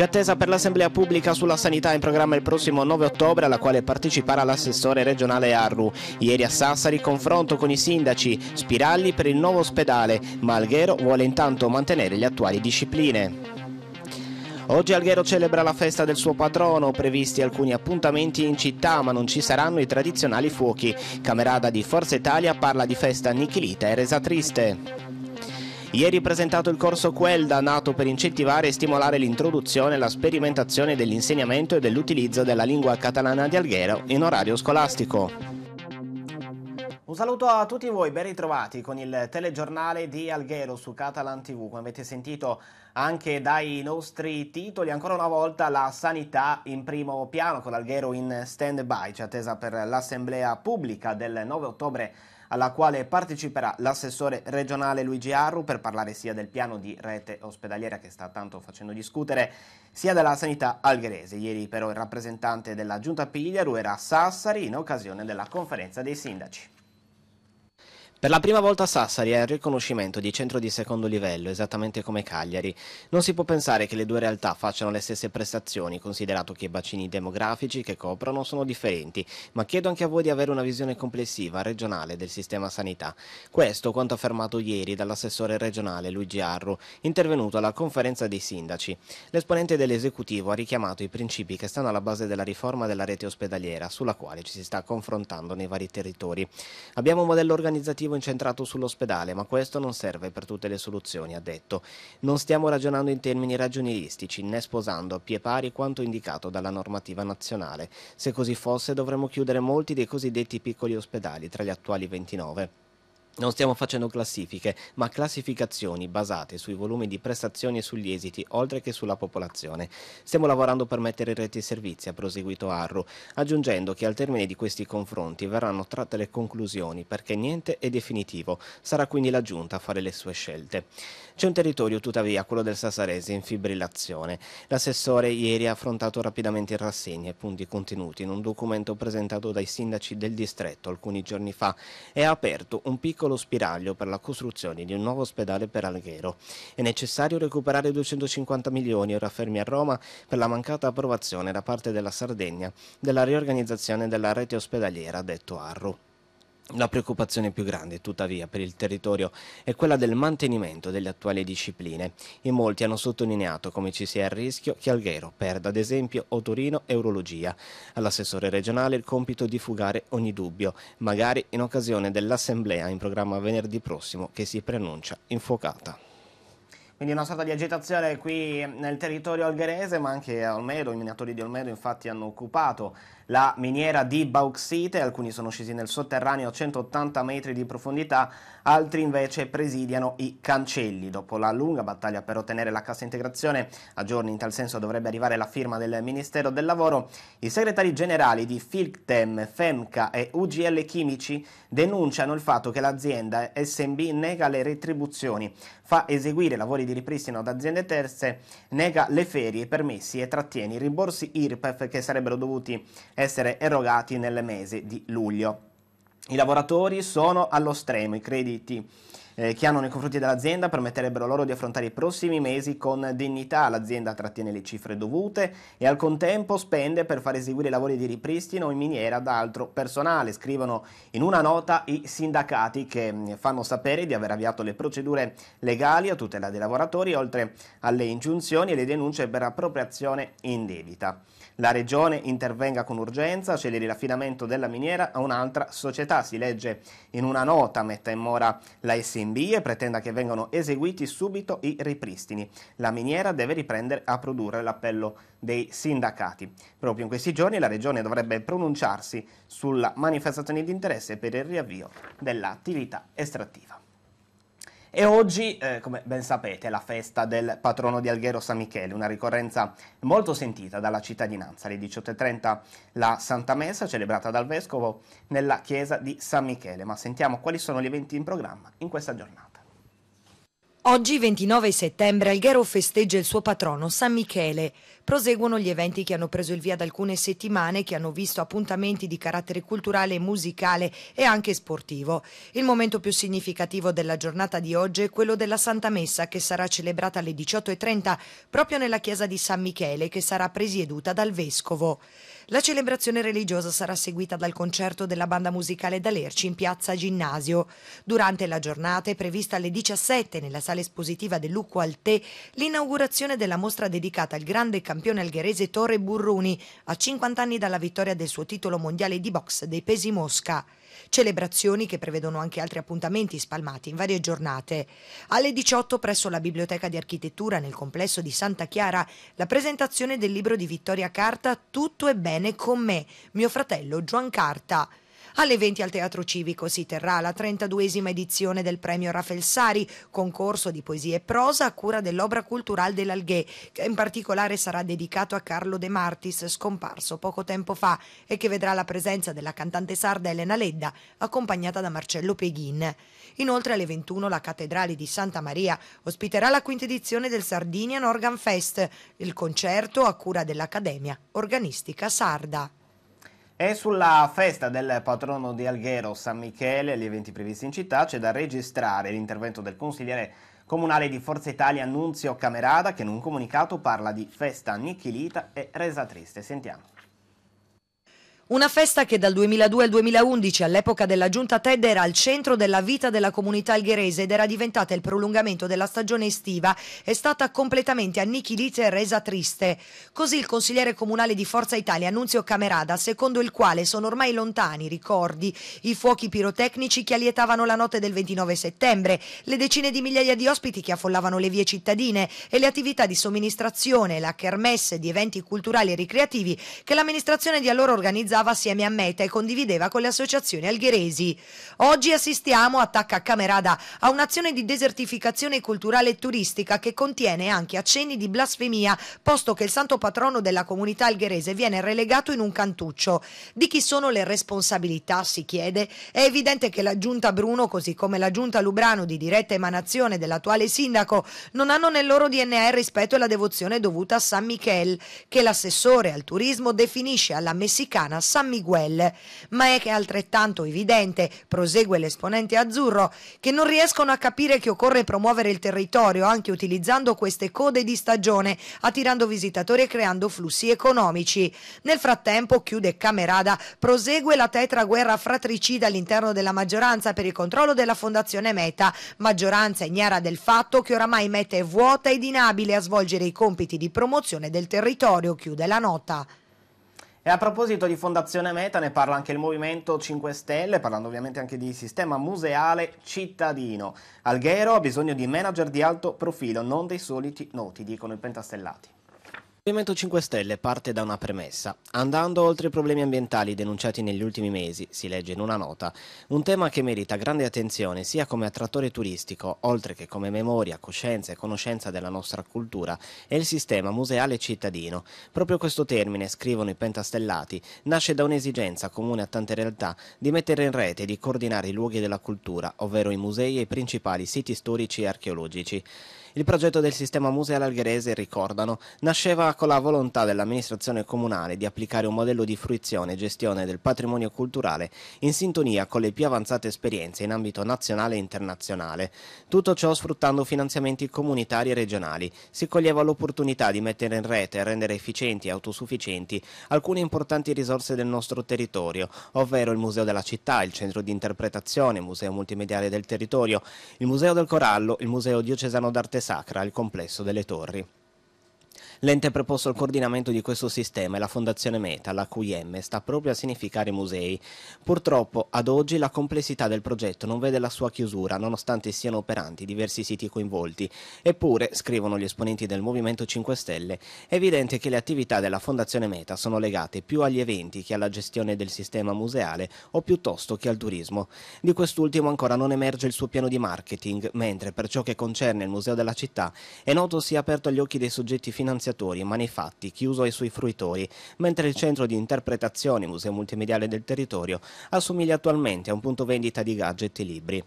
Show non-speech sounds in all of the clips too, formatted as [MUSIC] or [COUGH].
C'è attesa per l'assemblea pubblica sulla sanità in programma il prossimo 9 ottobre alla quale parteciperà l'assessore regionale Arru. Ieri a Sassari confronto con i sindaci, Spiralli per il nuovo ospedale, ma Alghero vuole intanto mantenere le attuali discipline. Oggi Alghero celebra la festa del suo patrono, previsti alcuni appuntamenti in città ma non ci saranno i tradizionali fuochi. Camerada di Forza Italia parla di festa nichilita e resa triste. Ieri presentato il corso Quelda, nato per incentivare e stimolare l'introduzione e la sperimentazione dell'insegnamento e dell'utilizzo della lingua catalana di Alghero in orario scolastico. Un saluto a tutti voi, ben ritrovati con il telegiornale di Alghero su Catalan TV. Come avete sentito anche dai nostri titoli, ancora una volta la sanità in primo piano con Alghero in stand-by, c'è attesa per l'assemblea pubblica del 9 ottobre alla quale parteciperà l'assessore regionale Luigi Arru per parlare sia del piano di rete ospedaliera che sta tanto facendo discutere, sia della sanità algherese. Ieri però il rappresentante della giunta Pigliaru era a Sassari in occasione della conferenza dei sindaci. Per la prima volta Sassari ha il riconoscimento di centro di secondo livello, esattamente come Cagliari. Non si può pensare che le due realtà facciano le stesse prestazioni, considerato che i bacini demografici che coprono sono differenti, ma chiedo anche a voi di avere una visione complessiva, regionale, del sistema sanità. Questo quanto affermato ieri dall'assessore regionale Luigi Arru, intervenuto alla conferenza dei sindaci. L'esponente dell'esecutivo ha richiamato i principi che stanno alla base della riforma della rete ospedaliera, sulla quale ci si sta confrontando nei vari territori. Abbiamo un modello organizzativo operativo incentrato sull'ospedale, ma questo non serve per tutte le soluzioni, ha detto. Non stiamo ragionando in termini ragionieristici, né sposando a pie pari quanto indicato dalla normativa nazionale. Se così fosse dovremmo chiudere molti dei cosiddetti piccoli ospedali tra gli attuali 29. Non stiamo facendo classifiche, ma classificazioni basate sui volumi di prestazioni e sugli esiti, oltre che sulla popolazione. Stiamo lavorando per mettere in rete i servizi, ha proseguito Arru, aggiungendo che al termine di questi confronti verranno tratte le conclusioni, perché niente è definitivo. Sarà quindi la Giunta a fare le sue scelte. C'è un territorio, tuttavia, quello del Sassarese, in fibrillazione. L'assessore ieri ha affrontato rapidamente in rassegna i punti contenuti in un documento presentato dai sindaci del distretto alcuni giorni fa e ha aperto un piccolo piccolo spiraglio per la costruzione di un nuovo ospedale per Alghero. È necessario recuperare 250 milioni ora fermi a Roma per la mancata approvazione da parte della Sardegna della riorganizzazione della rete ospedaliera, detto Arru. La preoccupazione più grande, tuttavia, per il territorio è quella del mantenimento delle attuali discipline. In molti hanno sottolineato come ci sia il rischio che Alghero perda, ad esempio, o Torino Eurologia. All'assessore regionale il compito di fugare ogni dubbio, magari in occasione dell'assemblea in programma venerdì prossimo che si preannuncia infuocata. Quindi una sorta di agitazione qui nel territorio algherese, ma anche a Olmedo, i minatori di Olmedo infatti hanno occupato la miniera di bauxite, alcuni sono scesi nel sotterraneo a 180 metri di profondità, altri invece presidiano i cancelli. Dopo la lunga battaglia per ottenere la cassa integrazione, a giorni in tal senso dovrebbe arrivare la firma del Ministero del Lavoro, i segretari generali di Filctem, Femca e UGL Chimici denunciano il fatto che l'azienda SMB nega le retribuzioni, fa eseguire lavori di ripristino ad aziende terze, nega le ferie, i permessi e trattiene i rimborsi IRPEF che sarebbero dovuti essere essere erogati nel mese di luglio. I lavoratori sono allo stremo, i crediti eh, che hanno nei confronti dell'azienda permetterebbero loro di affrontare i prossimi mesi con dignità. L'azienda trattiene le cifre dovute e al contempo spende per far eseguire i lavori di ripristino in miniera da altro personale. Scrivono in una nota i sindacati che mm, fanno sapere di aver avviato le procedure legali a tutela dei lavoratori, oltre alle ingiunzioni e le denunce per appropriazione indebita. La Regione intervenga con urgenza, acceleri l'affidamento della miniera a un'altra società. Si legge in una nota, metta in mora la SIM SMB e pretenda che vengano eseguiti subito i ripristini. La miniera deve riprendere a produrre l'appello dei sindacati. Proprio in questi giorni la Regione dovrebbe pronunciarsi sulla manifestazione di interesse per il riavvio dell'attività estrattiva. E oggi, eh, come ben sapete, è la festa del patrono di Alghero San Michele, una ricorrenza molto sentita dalla cittadinanza. Alle 18.30 la Santa Messa, celebrata dal Vescovo nella chiesa di San Michele. Ma sentiamo quali sono gli eventi in programma in questa giornata. Oggi 29 settembre Alghero festeggia il suo patrono San Michele. Proseguono gli eventi che hanno preso il via da alcune settimane che hanno visto appuntamenti di carattere culturale, musicale e anche sportivo. Il momento più significativo della giornata di oggi è quello della Santa Messa che sarà celebrata alle 18.30 proprio nella chiesa di San Michele che sarà presieduta dal Vescovo. La celebrazione religiosa sarà seguita dal concerto della banda musicale D'Alerci in piazza Ginnasio. Durante la giornata è prevista alle 17 nella sala espositiva del Lucco al l'inaugurazione della mostra dedicata al grande campione algherese Torre Burruni a 50 anni dalla vittoria del suo titolo mondiale di box dei pesi Mosca celebrazioni che prevedono anche altri appuntamenti spalmati in varie giornate. Alle 18 presso la Biblioteca di Architettura nel complesso di Santa Chiara la presentazione del libro di Vittoria Carta Tutto è bene con me, mio fratello Gian Carta. Alle 20 al Teatro Civico si terrà la 32esima edizione del premio Rafael Sari, concorso di poesia e prosa a cura dell'Obra Culturale dell'Alghe, che in particolare sarà dedicato a Carlo De Martis, scomparso poco tempo fa, e che vedrà la presenza della cantante sarda Elena Ledda, accompagnata da Marcello Peghin. Inoltre alle 21 la Cattedrale di Santa Maria ospiterà la quinta edizione del Sardinian Organ Fest, il concerto a cura dell'Accademia Organistica Sarda. E sulla festa del patrono di Alghero, San Michele, gli eventi previsti in città, c'è da registrare l'intervento del consigliere comunale di Forza Italia Nunzio Camerada, che in un comunicato parla di festa annichilita e resa triste. Sentiamo. Una festa che dal 2002 al 2011, all'epoca della giunta TED, era al centro della vita della comunità algherese ed era diventata il prolungamento della stagione estiva, è stata completamente annichilita e resa triste. Così il consigliere comunale di Forza Italia, Nunzio Camerada, secondo il quale sono ormai lontani, ricordi, i fuochi pirotecnici che allietavano la notte del 29 settembre, le decine di migliaia di ospiti che affollavano le vie cittadine e le attività di somministrazione, la kermesse di eventi culturali e ricreativi che l'amministrazione di allora organizzava organizzava assieme a Meta e condivideva con le associazioni algheresi. Oggi assistiamo, attacca a Camerada, a un'azione di desertificazione culturale e turistica che contiene anche accenni di blasfemia, posto che il santo patrono della comunità algherese viene relegato in un cantuccio. Di chi sono le responsabilità, si chiede. È evidente che la giunta Bruno, così come la giunta Lubrano di diretta emanazione dell'attuale sindaco, non hanno nel loro DNA il rispetto e la devozione dovuta a San Michele, che l'assessore al turismo definisce alla messicana San Miguel. Ma è che è altrettanto evidente, prosegue l'esponente azzurro, che non riescono a capire che occorre promuovere il territorio anche utilizzando queste code di stagione, attirando visitatori e creando flussi economici. Nel frattempo, chiude Camerada, prosegue la tetra guerra fratricida all'interno della maggioranza per il controllo della Fondazione Meta, maggioranza ignara del fatto che oramai Meta è vuota ed inabile a svolgere i compiti di promozione del territorio, chiude la nota. E a proposito di Fondazione Meta ne parla anche il Movimento 5 Stelle, parlando ovviamente anche di sistema museale cittadino. Alghero ha bisogno di manager di alto profilo, non dei soliti noti, dicono i pentastellati. Il Movimento 5 Stelle parte da una premessa. Andando oltre i problemi ambientali denunciati negli ultimi mesi, si legge in una nota, un tema che merita grande attenzione sia come attrattore turistico, oltre che come memoria, coscienza e conoscenza della nostra cultura, è il sistema museale cittadino. Proprio questo termine, scrivono i pentastellati, nasce da un'esigenza comune a tante realtà di mettere in rete e di coordinare i luoghi della cultura, ovvero i musei e i principali siti storici e archeologici. Il progetto del sistema museale algherese, ricordano, nasceva con la volontà dell'amministrazione comunale di applicare un modello di fruizione e gestione del patrimonio culturale in sintonia con le più avanzate esperienze in ambito nazionale e internazionale. Tutto ciò sfruttando finanziamenti comunitari e regionali. Si coglieva l'opportunità di mettere in rete e rendere efficienti e autosufficienti alcune importanti risorse del nostro territorio, ovvero il Museo della città, il Centro di Interpretazione, il Museo Multimediale del Territorio, il Museo del Corallo, il Museo Diocesano d'Arte sacra al complesso delle torri. L'ente preposto al coordinamento di questo sistema è la Fondazione Meta, la cui M sta proprio a significare musei. Purtroppo, ad oggi, la complessità del progetto non vede la sua chiusura, nonostante siano operanti diversi siti coinvolti. Eppure, scrivono gli esponenti del Movimento 5 Stelle, è evidente che le attività della Fondazione Meta sono legate più agli eventi che alla gestione del sistema museale o piuttosto che al turismo. Di quest'ultimo ancora non emerge il suo piano di marketing, mentre per ciò che concerne il Museo della Città è noto sia aperto agli occhi dei soggetti finanziari negoziatori, ma nei fatti chiuso ai suoi fruitori, mentre il centro di interpretazione museo multimediale del territorio assomiglia attualmente a un punto vendita di gadget e libri.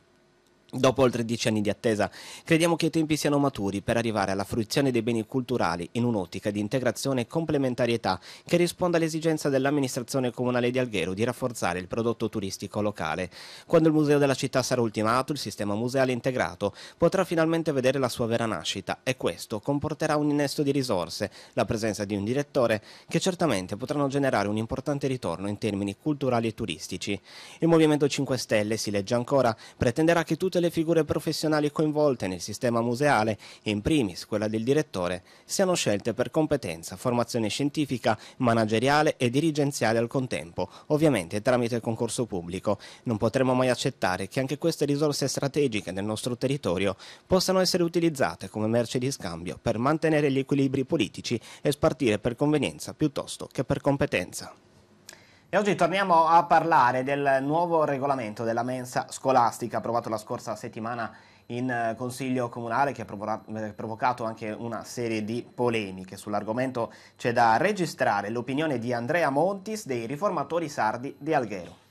Dopo oltre dieci anni di attesa, crediamo che i tempi siano maturi per arrivare alla fruizione dei beni culturali in un'ottica di integrazione e complementarietà che risponda all'esigenza dell'amministrazione comunale di Alghero di rafforzare il prodotto turistico locale. Quando il museo della città sarà ultimato, il sistema museale integrato potrà finalmente vedere la sua vera nascita e questo comporterà un innesto di risorse, la presenza di un direttore che certamente potranno generare un importante ritorno in termini culturali e turistici. Il Movimento 5 Stelle, si legge ancora, pretenderà che tutte le le figure professionali coinvolte nel sistema museale, in primis quella del direttore, siano scelte per competenza, formazione scientifica, manageriale e dirigenziale al contempo, ovviamente tramite il concorso pubblico. Non potremo mai accettare che anche queste risorse strategiche del nostro territorio possano essere utilizzate come merce di scambio per mantenere gli equilibri politici e spartire per convenienza piuttosto che per competenza. E oggi torniamo a parlare del nuovo regolamento della mensa scolastica approvato la scorsa settimana in eh, Consiglio Comunale che ha eh, provocato anche una serie di polemiche. Sull'argomento c'è da registrare l'opinione di Andrea Montis dei riformatori sardi di Alghero.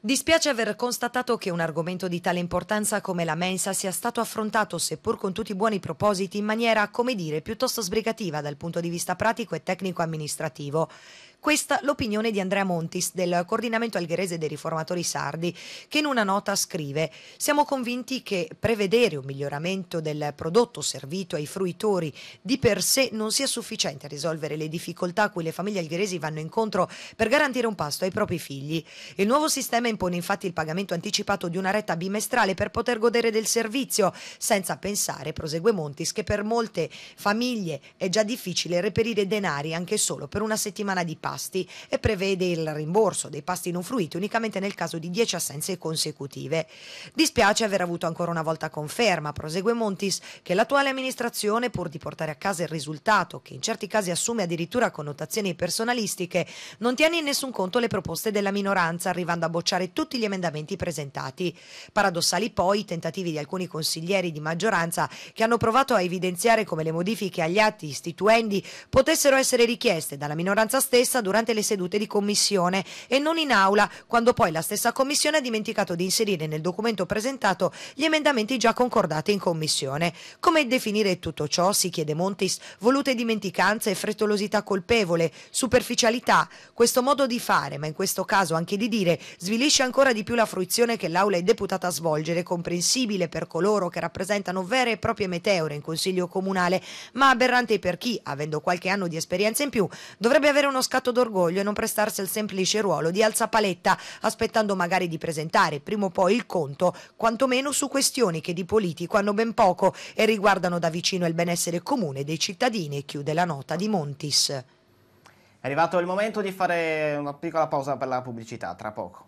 Dispiace aver constatato che un argomento di tale importanza come la mensa sia stato affrontato, seppur con tutti i buoni propositi, in maniera, come dire, piuttosto sbrigativa dal punto di vista pratico e tecnico-amministrativo. Questa l'opinione di Andrea Montis del coordinamento algherese dei riformatori sardi che in una nota scrive siamo convinti che prevedere un miglioramento del prodotto servito ai fruitori di per sé non sia sufficiente a risolvere le difficoltà a cui le famiglie algheresi vanno incontro per garantire un pasto ai propri figli. Il nuovo sistema impone infatti il pagamento anticipato di una retta bimestrale per poter godere del servizio, senza pensare, prosegue Montis, che per molte famiglie è già difficile reperire denari anche solo per una settimana di pasto pasti e prevede il rimborso dei pasti non fruiti unicamente nel caso di 10 assenze consecutive. Dispiace aver avuto ancora una volta conferma, prosegue Montis, che l'attuale amministrazione, pur di portare a casa il risultato, che in certi casi assume addirittura connotazioni personalistiche, non tiene in nessun conto le proposte della minoranza, arrivando a bocciare tutti gli emendamenti presentati. Paradossali poi i tentativi di alcuni consiglieri di maggioranza che hanno provato a evidenziare come le modifiche agli atti istituendi potessero essere richieste dalla minoranza stessa durante le sedute di commissione e non in aula, quando poi la stessa commissione ha dimenticato di inserire nel documento presentato gli emendamenti già concordati in commissione. Come definire tutto ciò, si chiede Montis, volute dimenticanze, frettolosità colpevole, superficialità, questo modo di fare, ma in questo caso anche di dire, svilisce ancora di più la fruizione che l'Aula è deputata a svolgere, comprensibile per coloro che rappresentano vere e proprie meteore in Consiglio Comunale, ma aberrante per chi, avendo qualche anno di esperienza in più, dovrebbe avere uno scatto d'orgoglio e non prestarsi al semplice ruolo di alzapaletta, aspettando magari di presentare prima o poi il conto, quantomeno su questioni che di politico hanno ben poco e riguardano da vicino il benessere comune dei cittadini, chiude la nota di Montis. È arrivato il momento di fare una piccola pausa per la pubblicità, tra poco.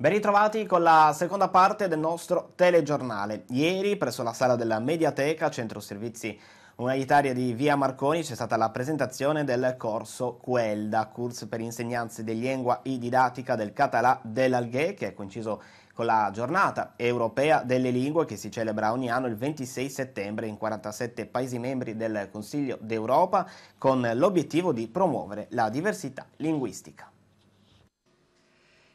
Ben ritrovati con la seconda parte del nostro telegiornale. Ieri, presso la sala della Mediateca, Centro Servizi Umanitaria di Via Marconi, c'è stata la presentazione del corso Quelda, Curs per insegnanze di lingua e didattica del català dell'Alghe, che è coinciso con la giornata europea delle lingue che si celebra ogni anno il 26 settembre in 47 Paesi membri del Consiglio d'Europa, con l'obiettivo di promuovere la diversità linguistica.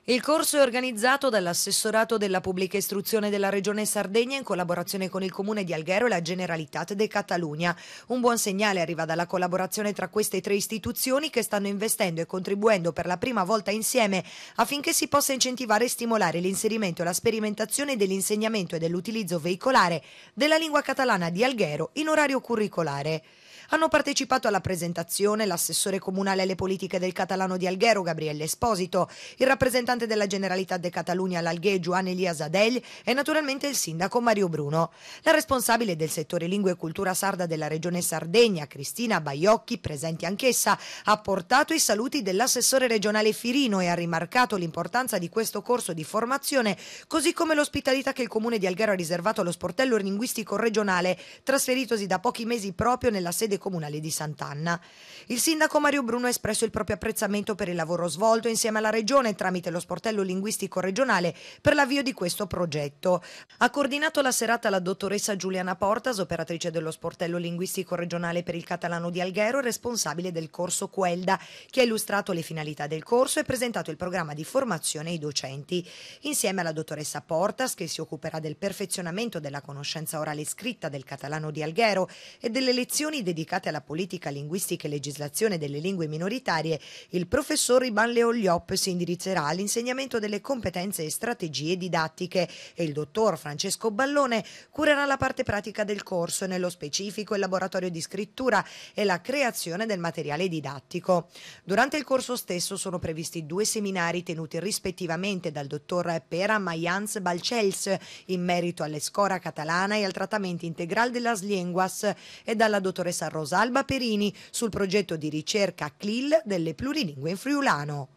Il corso è organizzato dall'assessorato della pubblica istruzione della Regione Sardegna in collaborazione con il Comune di Alghero e la Generalitat de Catalunya. Un buon segnale arriva dalla collaborazione tra queste tre istituzioni che stanno investendo e contribuendo per la prima volta insieme affinché si possa incentivare e stimolare l'inserimento e la sperimentazione dell'insegnamento e dell'utilizzo veicolare della lingua catalana di Alghero in orario curricolare. Hanno partecipato alla presentazione l'assessore comunale alle politiche del catalano di Alghero, Gabriele Esposito, il rappresentante della Generalità de Catalunya all'Alghe, Juan Elia Zadel, e naturalmente il sindaco Mario Bruno. La responsabile del settore lingua e cultura sarda della regione Sardegna, Cristina Baiocchi, presente anch'essa, ha portato i saluti dell'assessore regionale Firino e ha rimarcato l'importanza di questo corso di formazione, così come l'ospitalità che il comune di Alghero ha riservato allo sportello linguistico regionale, trasferitosi da pochi mesi proprio nella sede sede comunale di Sant'Anna. Il sindaco Mario Bruno ha espresso il proprio apprezzamento per il lavoro svolto insieme alla Regione tramite lo sportello linguistico regionale per l'avvio di questo progetto. Ha coordinato la serata la dottoressa Giuliana Portas, operatrice dello sportello linguistico regionale per il catalano di Alghero e responsabile del corso Quelda, che ha illustrato le finalità del corso e presentato il programma di formazione ai docenti. Insieme alla dottoressa Portas, che si occuperà del perfezionamento della conoscenza orale scritta del catalano di Alghero e delle lezioni dedicate dedicate alla politica linguistica e legislazione delle lingue minoritarie, il professor Iban Leogliop si indirizzerà all'insegnamento delle competenze e strategie didattiche e il dottor Francesco Ballone curerà la parte pratica del corso, nello specifico il laboratorio di scrittura e la creazione del materiale didattico. Durante il corso stesso sono previsti due seminari tenuti rispettivamente dal dottor Pera Mayans Balcels in merito all'escora catalana e al trattamento integral della slenguas e dalla dottoressa Rosalba Perini sul progetto di ricerca CLIL delle plurilingue in friulano.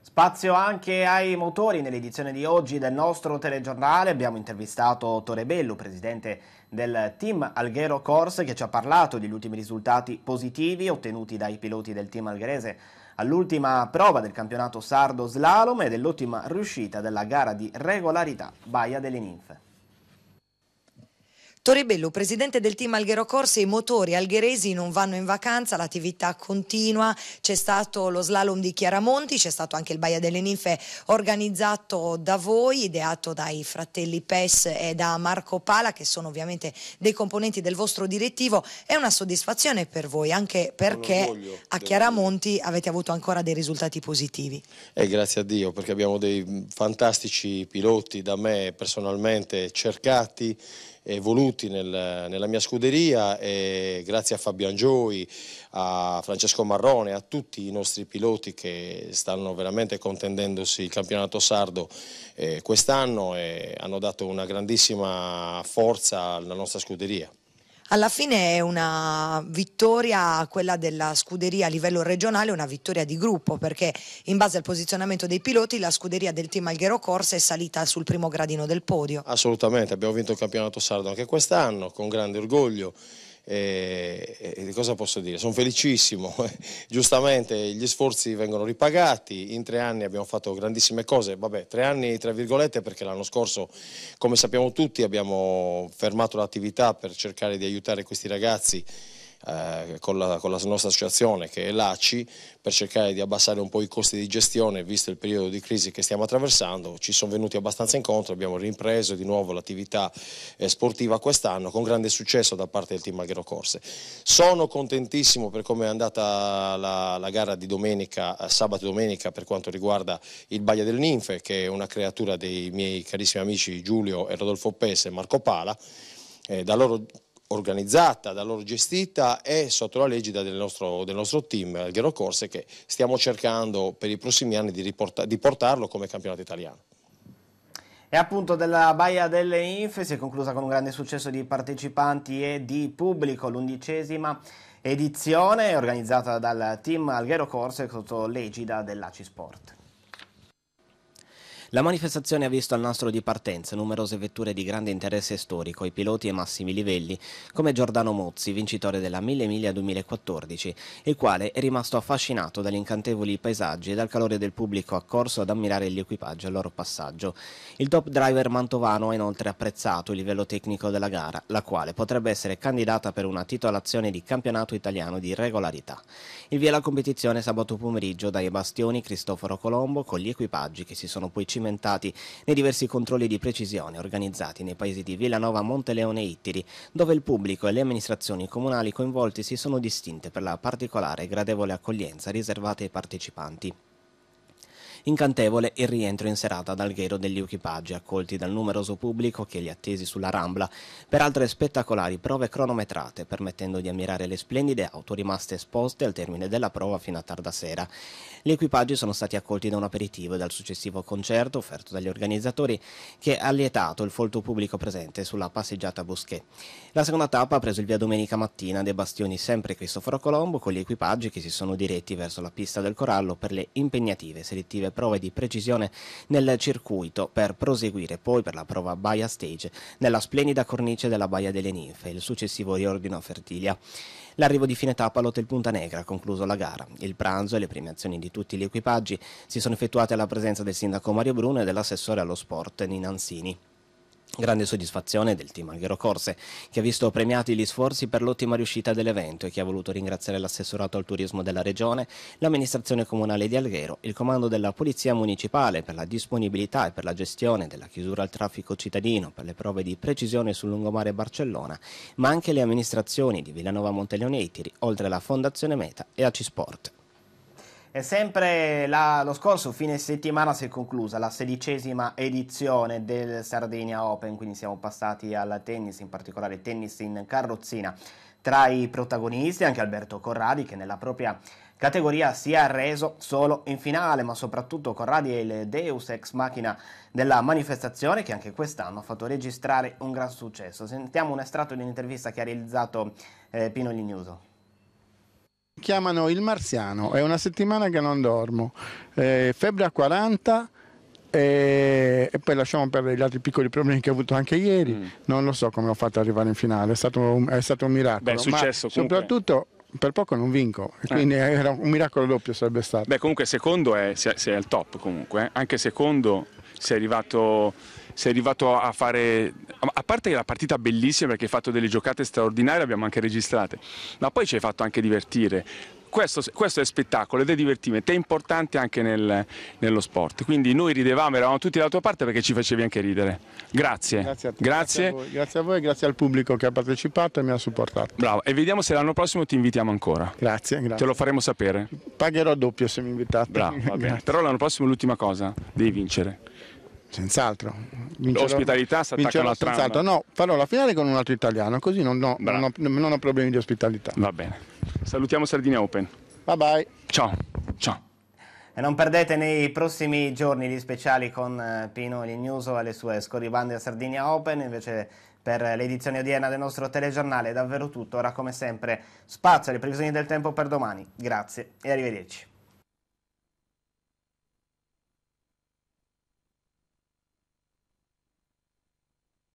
Spazio anche ai motori. Nell'edizione di oggi del nostro telegiornale abbiamo intervistato Tore Torebello, presidente del team Alghero Corse, che ci ha parlato degli ultimi risultati positivi ottenuti dai piloti del team algherese all'ultima prova del campionato sardo slalom e dell'ottima riuscita della gara di regolarità Baia delle Ninfe. Toribello, presidente del team Alghero Corse, i motori algheresi non vanno in vacanza, l'attività continua, c'è stato lo slalom di Chiaramonti, c'è stato anche il Baia delle Ninfe organizzato da voi, ideato dai fratelli Pes e da Marco Pala, che sono ovviamente dei componenti del vostro direttivo, è una soddisfazione per voi, anche perché a Chiaramonti avete avuto ancora dei risultati positivi. Eh, grazie a Dio, perché abbiamo dei fantastici piloti da me personalmente cercati e voluti tutti nel, nella mia scuderia e grazie a Fabio Angioi, a Francesco Marrone, a tutti i nostri piloti che stanno veramente contendendosi il campionato sardo eh, quest'anno e hanno dato una grandissima forza alla nostra scuderia alla fine è una vittoria, quella della scuderia a livello regionale, una vittoria di gruppo, perché in base al posizionamento dei piloti la scuderia del team Alghero Corsa è salita sul primo gradino del podio. Assolutamente, abbiamo vinto il campionato sardo anche quest'anno, con grande orgoglio. E, e cosa posso dire? Sono felicissimo, [LAUGHS] giustamente gli sforzi vengono ripagati, in tre anni abbiamo fatto grandissime cose, vabbè tre anni tra virgolette perché l'anno scorso come sappiamo tutti abbiamo fermato l'attività per cercare di aiutare questi ragazzi eh, con, la, con, la, nostra associazione che è l'ACI per cercare di abbassare un po' i costi di gestione visto il periodo di crisi che stiamo attraversando, ci sono venuti abbastanza incontro, abbiamo ripreso di nuovo l'attività eh, sportiva quest'anno con grande successo da parte del team Aghero Corse. Sono contentissimo per come è andata la, la gara di domenica, eh, sabato e domenica per quanto riguarda il Baglia del Ninfe che è una creatura dei miei carissimi amici Giulio e Rodolfo Pesse e Marco Pala, eh, da loro organizzata, da loro gestita e sotto la legida del nostro, del nostro team Alghero Corse che stiamo cercando per i prossimi anni di, riporta, di portarlo come campionato italiano. E appunto della Baia delle Infe si è conclusa con un grande successo di partecipanti e di pubblico, l'undicesima edizione organizzata dal team Alghero Corse sotto l'egida dell'ACI Sport. La manifestazione ha visto al nastro di partenza numerose vetture di grande interesse storico, i piloti ai massimi livelli, come Giordano Mozzi, vincitore della Mille miglia 2014, il quale è rimasto affascinato dagli incantevoli paesaggi e dal calore del pubblico accorso ad ammirare gli equipaggi al loro passaggio. Il top driver mantovano ha inoltre apprezzato il livello tecnico della gara, la quale potrebbe essere candidata per una titolazione di campionato italiano di regolarità. Il via la competizione sabato pomeriggio dai bastioni Cristoforo Colombo con gli equipaggi che si sono poi cimentati cimentati nei diversi controlli di precisione organizzati nei paesi di Villanova, Monteleone e Ittiri, dove il pubblico e le amministrazioni comunali coinvolti si sono distinte per la particolare e gradevole accoglienza riservata ai partecipanti incantevole il rientro in serata dal ghero degli equipaggi, accolti dal numeroso pubblico che li attesi sulla Rambla, per altre spettacolari prove cronometrate, permettendo di ammirare le splendide auto rimaste esposte al termine della prova fino a tarda sera. Gli equipaggi sono stati accolti da un aperitivo e dal successivo concerto offerto dagli organizzatori, che ha lietato il folto pubblico presente sulla passeggiata Bosquet. La seconda tappa ha preso il via domenica mattina dai bastioni sempre Cristoforo Colombo con gli equipaggi che si sono diretti verso la pista del Corallo per le impegnative selettive prove di precisione nel circuito per proseguire poi per la prova Baia Stage nella splendida cornice della Baia delle Ninfe e il successivo riordino a Fertilia. L'arrivo di fine tappa all'Hotel Punta Negra ha concluso la gara. Il pranzo e le premiazioni di tutti gli equipaggi si sono effettuate alla presenza del sindaco Mario Bruno e dell'assessore allo sport Ninanzini. Grande soddisfazione del team Alghero Corse, che ha visto premiati gli sforzi per l'ottima riuscita dell'evento e che ha voluto ringraziare l'assessorato al turismo della regione, l'amministrazione comunale di Alghero, il comando della Polizia Municipale per la disponibilità e per la gestione della chiusura al traffico cittadino, per le prove di precisione sul lungomare Barcellona, ma anche le amministrazioni di Villanova Monteleone Itiri, oltre alla Fondazione Meta e Sport. E sempre la, lo scorso fine settimana si è conclusa la sedicesima edizione del Sardegna Open, quindi siamo passati al tennis, in particolare tennis in carrozzina. Tra i protagonisti anche Alberto Corradi che nella propria categoria si è arreso solo in finale, ma soprattutto Corradi è il deus ex machina della manifestazione che anche quest'anno ha fatto registrare un gran successo. Sentiamo un estratto di un'intervista che ha realizzato eh, Pino Lignuso. Chiamano il marziano, è una settimana che non dormo, eh, febbre a 40 e, e, poi lasciamo perdere gli altri piccoli problemi che ho avuto anche ieri, mm. non lo so come ho fatto ad arrivare in finale, è stato un, è stato un miracolo, Beh, successo, ma comunque. soprattutto per poco non vinco, quindi eh. era un miracolo doppio sarebbe stato. Beh comunque secondo è, sei, sei al top comunque, eh. anche secondo sei arrivato sei arrivato a fare, a parte la partita bellissima perché hai fatto delle giocate straordinarie, abbiamo anche registrate, ma poi ci hai fatto anche divertire. Questo, questo è spettacolo ed è divertimento, è importante anche nel, nello sport. Quindi noi ridevamo, eravamo tutti dalla tua parte perché ci facevi anche ridere. Grazie. Grazie a, te, grazie. grazie a voi, grazie a voi e grazie al pubblico che ha partecipato e mi ha supportato. Bravo, e vediamo se l'anno prossimo ti invitiamo ancora. Grazie, grazie. Te lo faremo sapere. Pagherò doppio se mi invitate. Bravo, [LAUGHS] Però l'anno prossimo l'ultima cosa, devi vincere. Senz'altro. Vincerò, L'ospitalità si attacca alla No, farò la finale con un altro italiano, così non, no, non, ho, non ho problemi di ospitalità. Va bene. Salutiamo Sardinia Open. Bye bye. Ciao. Ciao. E non perdete nei prossimi giorni gli speciali con eh, Pino Lignuso e le sue scorribande a Sardinia Open. Invece per l'edizione odierna del nostro telegiornale è davvero tutto. Ora come sempre spazio alle previsioni del tempo per domani. Grazie e arrivederci.